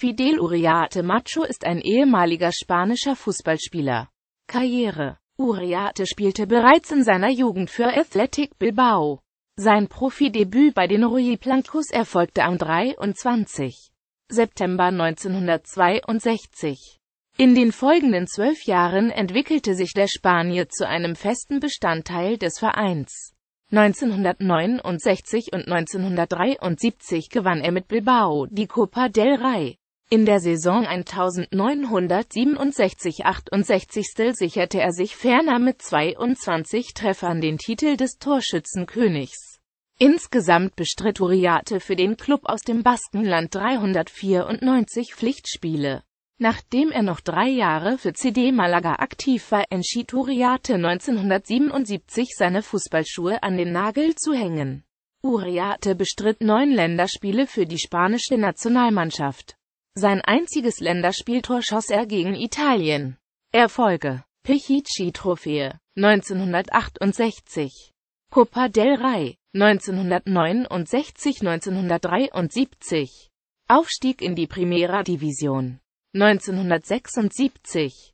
Fidel Uriate Macho ist ein ehemaliger spanischer Fußballspieler. Karriere Uriate spielte bereits in seiner Jugend für Athletic Bilbao. Sein Profidebüt bei den Rui Blancos erfolgte am 23. September 1962. In den folgenden zwölf Jahren entwickelte sich der Spanier zu einem festen Bestandteil des Vereins. 1969 und 1973 gewann er mit Bilbao die Copa del Rey. In der Saison 1967-68 sicherte er sich ferner mit 22 Treffern den Titel des Torschützenkönigs. Insgesamt bestritt Uriate für den Klub aus dem Baskenland 394 Pflichtspiele. Nachdem er noch drei Jahre für CD Malaga aktiv war, entschied Uriate 1977 seine Fußballschuhe an den Nagel zu hängen. Uriate bestritt neun Länderspiele für die spanische Nationalmannschaft. Sein einziges Länderspieltor schoss er gegen Italien. Erfolge Pichichi-Trophäe 1968 Copa del Rey 1969 1973 Aufstieg in die Primera Division 1976